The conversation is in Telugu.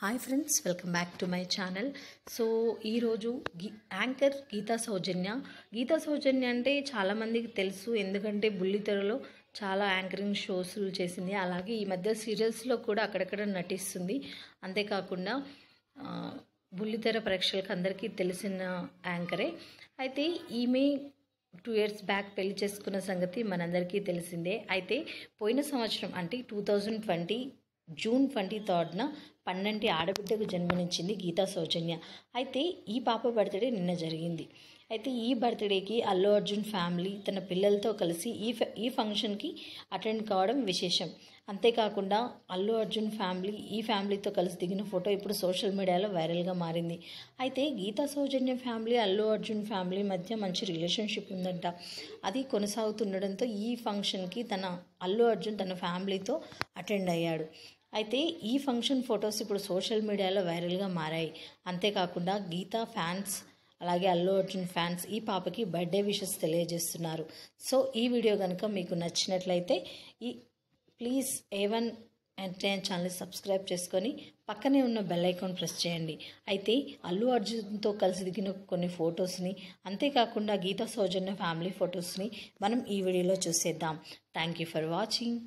hi friends welcome back to my channel so ఈరోజు గీ యాంకర్ గీతా సౌజన్య గీతా సౌజన్య అంటే చాలామందికి తెలుసు ఎందుకంటే బుల్లితెరలో చాలా యాంకరింగ్ షోస్లు చేసింది అలాగే ఈ మధ్య సీరియల్స్లో కూడా అక్కడక్కడ నటిస్తుంది అంతేకాకుండా బుల్లితెర ప్రేక్షకులకు అందరికీ తెలిసిన యాంకరే అయితే ఈమె టూ ఇయర్స్ బ్యాక్ పెళ్లి చేసుకున్న సంగతి మనందరికీ తెలిసిందే అయితే పోయిన సంవత్సరం అంటే two thousand twenty June twenty థర్డ్న పన్నెండు ఆడబిడ్డకు జన్మనిచ్చింది గీతా సౌజన్య అయితే ఈ పాప బర్త్డే నిన్న జరిగింది అయితే ఈ బర్త్డేకి అల్లు అర్జున్ ఫ్యామిలీ తన పిల్లలతో కలిసి ఈ ఈ ఫంక్షన్కి అటెండ్ కావడం విశేషం అంతేకాకుండా అల్లు అర్జున్ ఫ్యామిలీ ఈ ఫ్యామిలీతో కలిసి దిగిన ఫోటో ఇప్పుడు సోషల్ మీడియాలో వైరల్గా మారింది అయితే గీతా సౌజన్య ఫ్యామిలీ అల్లు అర్జున్ ఫ్యామిలీ మధ్య మంచి రిలేషన్షిప్ ఉందంట అది కొనసాగుతుండడంతో ఈ ఫంక్షన్కి తన అల్లు అర్జున్ తన ఫ్యామిలీతో అటెండ్ అయ్యాడు అయితే ఈ ఫంక్షన్ ఫొటోస్ ఇప్పుడు సోషల్ మీడియాలో వైరల్గా మారాయి అంతేకాకుండా గీతా ఫ్యాన్స్ అలాగే అల్లు అర్జున్ ఫ్యాన్స్ ఈ పాపకి బర్త్డే విషెస్ తెలియజేస్తున్నారు సో ఈ వీడియో కనుక మీకు నచ్చినట్లయితే ఈ ప్లీజ్ ఏవన్ ఎంటర్టైన్ ఛానల్ని సబ్స్క్రైబ్ చేసుకొని పక్కనే ఉన్న బెల్ ఐకాన్ ప్రెస్ చేయండి అయితే అల్లు అర్జున్తో కలిసి దిగిన కొన్ని ఫొటోస్ని అంతేకాకుండా గీతా సౌజన్య ఫ్యామిలీ ఫొటోస్ని మనం ఈ వీడియోలో చూసేద్దాం థ్యాంక్ యూ ఫర్ వాచింగ్